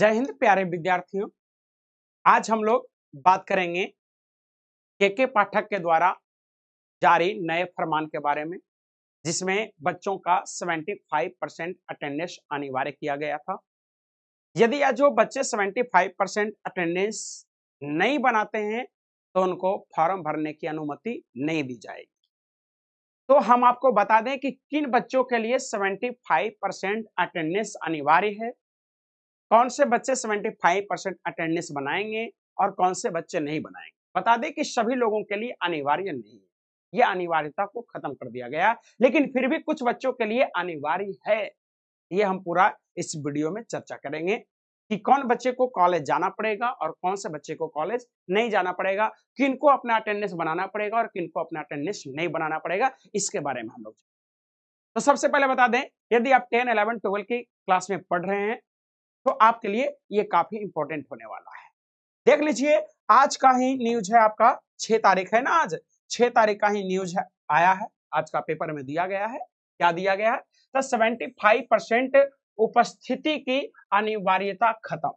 जय हिंद प्यारे विद्यार्थियों आज हम लोग बात करेंगे के के पाठक के द्वारा जारी नए फरमान के बारे में जिसमें बच्चों का 75 परसेंट अटेंडेंस अनिवार्य किया गया था यदि आज जो बच्चे 75 परसेंट अटेंडेंस नहीं बनाते हैं तो उनको फॉर्म भरने की अनुमति नहीं दी जाएगी तो हम आपको बता दें कि किन बच्चों के लिए 75 परसेंट अटेंडेंस अनिवार्य है कौन से बच्चे 75 परसेंट अटेंडेंस बनाएंगे और कौन से बच्चे नहीं बनाएंगे बता दें कि सभी लोगों के लिए अनिवार्य नहीं है यह अनिवार्यता को खत्म कर दिया गया लेकिन फिर भी कुछ बच्चों के लिए अनिवार्य है ये हम पूरा इस वीडियो में चर्चा करेंगे कि कौन बच्चे को कॉलेज जाना पड़ेगा और कौन से बच्चे को कॉलेज नहीं जाना पड़ेगा किनको अपना अटेंडेंस बनाना पड़ेगा और किनको अपना अटेंडेंस नहीं बनाना पड़ेगा इसके बारे में हम लोग तो सबसे पहले बता दें यदि आप टेन इलेवन ट्वेल्व की क्लास में पढ़ रहे हैं तो आपके लिए ये काफी इंपॉर्टेंट होने वाला है देख लीजिए आज का ही न्यूज है आपका छह तारीख है ना आज छह तारीख का ही न्यूज है आया है आज का पेपर में दिया गया है क्या दिया गया है तो सेवेंटी फाइव परसेंट उपस्थिति की अनिवार्यता खत्म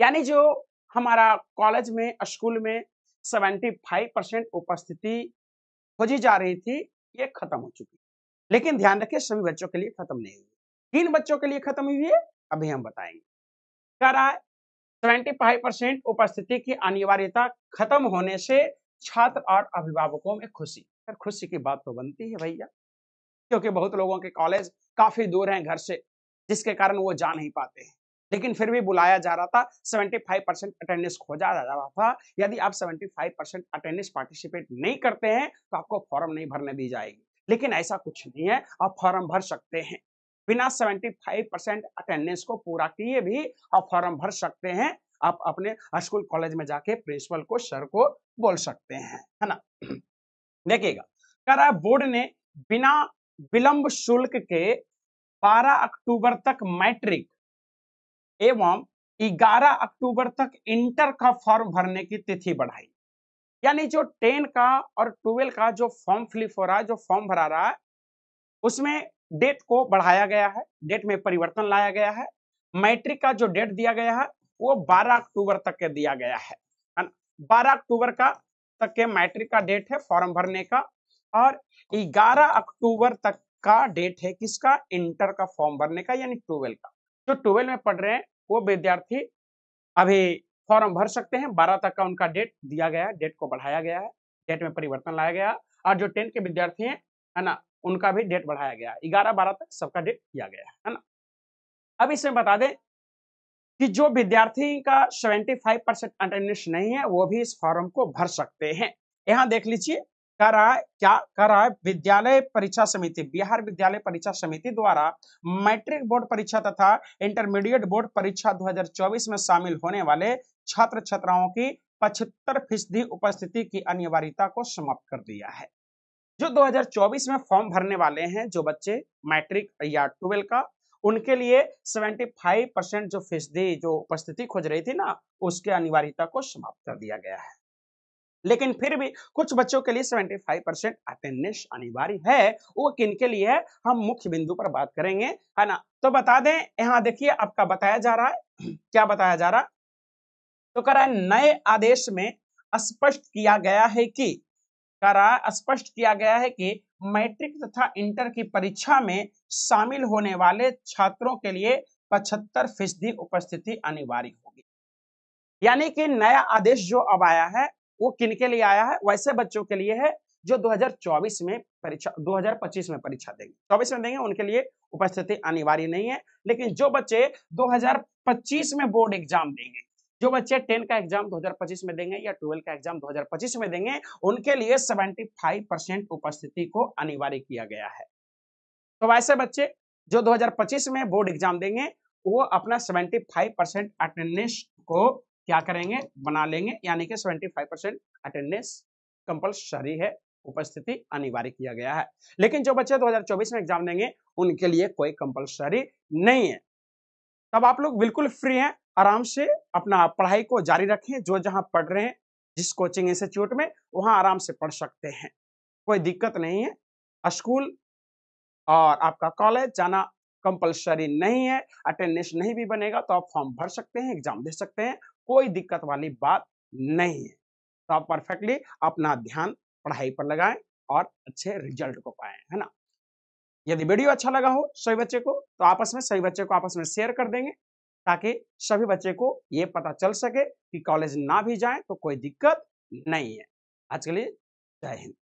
यानी जो हमारा कॉलेज में स्कूल में सेवेंटी फाइव परसेंट उपस्थिति खोजी जा रही थी ये खत्म हो चुकी लेकिन ध्यान रखिए सभी बच्चों के लिए खत्म नहीं हुई किन बच्चों के लिए खत्म हुई है अभी हम बताएंगे कह रहा है ट्वेंटी फाइव परसेंट उपस्थिति की अनिवार्यता खत्म होने से छात्र और अभिभावकों में खुशी सर खुशी की बात तो बनती है भैया क्योंकि बहुत लोगों के कॉलेज काफी दूर हैं घर से जिसके कारण वो जा नहीं पाते हैं लेकिन फिर भी बुलाया जा रहा था 75 परसेंट अटेंडेंस खोजा जा रहा था यदि आप 75 परसेंट अटेंडेंस पार्टिसिपेट नहीं करते हैं तो आपको फॉर्म नहीं भरने दी जाएगी लेकिन ऐसा कुछ नहीं है आप फॉर्म भर सकते हैं बिना 75 परसेंट अटेंडेंस को पूरा किए भी आप फॉर्म भर सकते हैं आप अपने स्कूल कॉलेज में जाके प्रिंसिपल को सर को बोल सकते हैं है ना देखिएगा कह रहा है बोर्ड ने बिना विलंब शुल्क के 12 अक्टूबर तक मैट्रिक एवं 11 अक्टूबर तक इंटर का फॉर्म भरने की तिथि बढ़ाई यानी जो टेन का और ट्वेल्व का जो फॉर्म फिलिप हो रहा है जो फॉर्म भरा रहा है उसमें डेट को बढ़ाया गया है डेट में परिवर्तन लाया गया है मैट्रिक का जो डेट दिया गया है वो 12 अक्टूबर तक के दिया गया है 12 अक्टूबर का तक के मैट्रिक का डेट है फॉर्म भरने का और 11 अक्टूबर तक का डेट है किसका इंटर का फॉर्म भरने का यानी ट्वेल्व का जो ट्वेल्व में पढ़ रहे हैं वो विद्यार्थी अभी फॉर्म भर सकते हैं बारह तक का उनका डेट दिया गया है डेट को बढ़ाया गया है डेट में परिवर्तन लाया गया और जो टेंथ के विद्यार्थी है ना उनका भी डेट बढ़ाया गया ग्यारह बारह तक सबका डेट किया गया है ना अब इसमें बता दें कि जो विद्यार्थी का 75 परसेंट अटेंडेंस नहीं है वो भी इस फॉर्म को भर सकते हैं यहाँ देख लीजिए कह रहा है क्या कह रहा है विद्यालय परीक्षा समिति बिहार विद्यालय परीक्षा समिति द्वारा मैट्रिक बोर्ड परीक्षा तथा इंटरमीडिएट बोर्ड परीक्षा 2024 में शामिल होने वाले छात्र छात्राओं की पचहत्तर फीसदी उपस्थिति की अनिवार्यता को समाप्त कर दिया है जो 2024 में फॉर्म भरने वाले हैं जो बच्चे मैट्रिक या ट्वेल्व का उनके लिए 75 परसेंट जो फीसदी जो उपस्थिति खोज रही थी ना उसके अनिवार्यता को समाप्त कर दिया गया है लेकिन फिर भी कुछ बच्चों के लिए 75 परसेंट अटेंडेंस अनिवार्य है वो किन के लिए है हम मुख्य बिंदु पर बात करेंगे है ना तो बता दें यहाँ देखिए आपका बताया जा रहा है क्या बताया जा रहा तो कह रहा है नए आदेश में स्पष्ट किया गया है कि करा स्पष्ट किया गया है कि मैट्रिक तथा इंटर की परीक्षा में शामिल होने वाले छात्रों के लिए पचहत्तर फीसदी उपस्थिति अनिवार्य होगी यानी कि नया आदेश जो अब आया है वो किनके लिए आया है वैसे बच्चों के लिए है जो 2024 में परीक्षा 2025 में परीक्षा देंगे चौबीस में देंगे उनके लिए उपस्थिति अनिवार्य नहीं है लेकिन जो बच्चे 2025 में बोर्ड एग्जाम देंगे जो बच्चे टेन का एग्जाम 2025 में देंगे या ट्वेल्व का एग्जाम 2025 में देंगे उनके लिए 75 परसेंट उपस्थिति को अनिवार्य किया गया है तो वैसे बच्चे जो 2025 में बोर्ड एग्जाम देंगे वो अपना 75 परसेंट अटेंडेंस को क्या करेंगे बना लेंगे यानी कि 75 परसेंट अटेंडेंस कंपल्सरी है उपस्थिति अनिवार्य किया गया है लेकिन जो बच्चे 2024 में एग्जाम देंगे उनके लिए कोई कंपल्सरी नहीं है तब आप लोग बिल्कुल फ्री हैं आराम से अपना पढ़ाई को जारी रखें जो जहां पढ़ रहे हैं जिस कोचिंग इंस्टीट्यूट में वहां आराम से पढ़ सकते हैं कोई दिक्कत नहीं है स्कूल और आपका कॉलेज जाना कंपलसरी नहीं है अटेंडेंस नहीं भी बनेगा तो आप फॉर्म भर सकते हैं एग्जाम दे सकते हैं कोई दिक्कत वाली बात नहीं है तो आप परफेक्टली अपना ध्यान पढ़ाई पर लगाएं और अच्छे रिजल्ट को पाए है ना यदि वीडियो अच्छा लगा हो सभी बच्चे को तो आपस में सभी बच्चे को आपस में शेयर कर देंगे ताकि सभी बच्चे को ये पता चल सके कि कॉलेज ना भी जाए तो कोई दिक्कत नहीं है आज के लिए जय हिंद